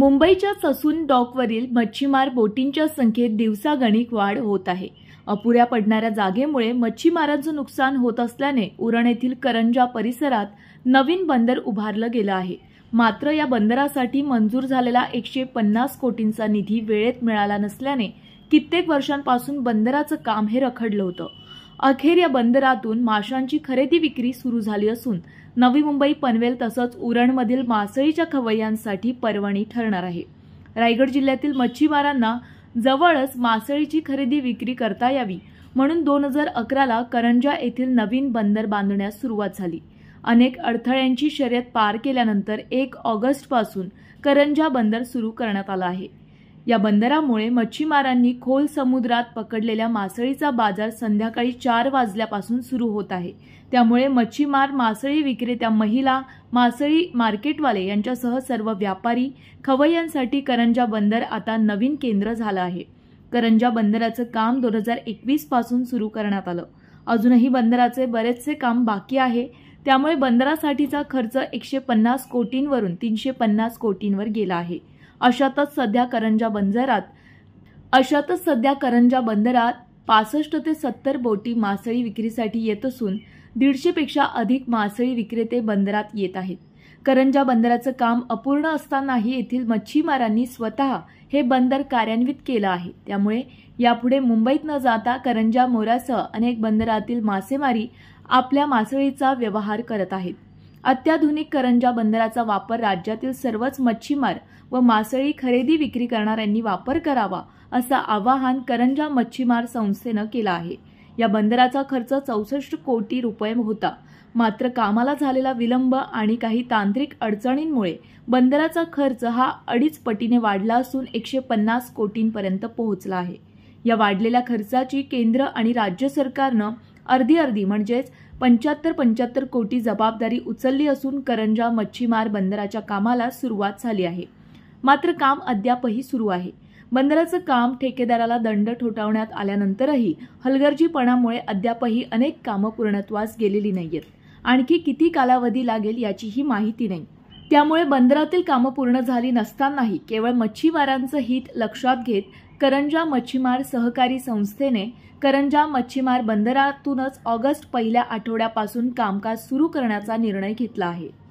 मुंबईच्या ससून डॉकवरील मच्छीमार बोटींच्या संख्येत दिवसागणिक वाढ होत आहे अपुऱ्या पडणाऱ्या जागेमुळे मच्छीमारांचं नुकसान होत असल्याने उरण येथील करंजा परिसरात नवीन बंदर उभारलं गेलं आहे मात्र या बंदरासाठी मंजूर झालेला एकशे पन्नास कोटींचा निधी वेळेत मिळाला नसल्याने कित्येक वर्षांपासून बंदराचं काम हे रखडलं होतं अखेर या बंदरातून माशांची खरेदी विक्री सुरू झाली असून नवी मुंबई पनवेल तसंच उरणमधील मासळीच्या खवय्यांसाठी पर्वणी ठरणार आहे रायगड जिल्ह्यातील मच्छीमारांना जवळच मासळीची खरेदी विक्री करता यावी म्हणून दोन हजार अकराला करंजा येथील नवीन बंदर बांधण्यास सुरुवात झाली अनेक अडथळ्यांची शर्यत पार केल्यानंतर एक ऑगस्टपासून करंजा बंदर सुरू करण्यात आलं आहे या बंदरामुळे मच्छीमारांनी खोल समुद्रात पकडलेल्या मासळीचा बाजार संध्याकाळी चार वाजल्यापासून सुरू होत आहे त्यामुळे मच्छीमार मासळी विक्रेत्या महिला मासळी मार्केटवाले यांच्यासह सर्व व्यापारी खवय्यांसाठी करंजा बंदर आता नवीन केंद्र झालं आहे करंजा बंदराचं काम दोन हजार एकवीसपासून सुरू करण्यात आलं अजूनही बंदराचे बरेचसे काम बाकी आहे त्यामुळे बंदरासाठीचा खर्च एकशे पन्नास कोटींवरून तीनशे पन्नास कोटींवर गेला आहे अशातच सध्या करंजा बंदरात अशातच सध्या करंजा बंदरात पासष्ट ते सत्तर बोटी मासळी विक्रीसाठी येत असून दीडशेपेक्षा अधिक मासळी विक्रेते बंदरात येत आहेत करंजा बंदराचं काम अपूर्ण असतानाही येथील मच्छीमारांनी स्वतः हे बंदर कार्यान्वित केलं आहे त्यामुळे यापुढे मुंबईत न जाता करंजा मोरासह अनेक बंदरातील मासेमारी आपल्या मासळीचा व्यवहार करत आहेत अत्याधुनिक करंजा बंदराचा वापर राज्यातील सर्वच मच्छीमार व मासळी खरेदी विक्री करणाऱ्यांनी वापर करावा असं आवाहन करंजा मच्छीमार संस्थेनं केलं आहे या बंदराचा खर्च चौसष्ट कोटी रुपये होता मात्र कामाला झालेला विलंब आणि काही तांत्रिक अडचणींमुळे बंदराचा खर्च हा अडीच पटीने वाढला असून एकशे पन्नास कोटींपर्यंत पोहोचला आहे या वाढलेल्या खर्चाची केंद्र आणि राज्य सरकारनं अर्धी अर्धी म्हणजेच पंच्याहत्तर पंच्याहत्तर कोटी जबाबदारी उचलली असून करंजा मच्छीमार बंदराच्या कामाला सुरुवात झाली आहे मात्र काम अद्यापही सुरू आहे बंदराचं काम ठेकेदाराला दंड ठोठावण्यात आल्यानंतरही हलगर्जीपणामुळे अद्यापही अनेक कामं पूर्णत्वास गेलेली नाहीयेत आणखी किती कालावधी लागेल याचीही माहिती नाही त्यामुळे बंदरातील कामं पूर्ण झाली नसतानाही केवळ मच्छीमारांचं हित लक्षात घेत करंजा मच्छीमार सहकारी संस्थेने करंजा मच्छीमार बंदरातूनच ऑगस्ट पहिल्या आठवड्यापासून कामकाज सुरू करण्याचा निर्णय घेतला आहे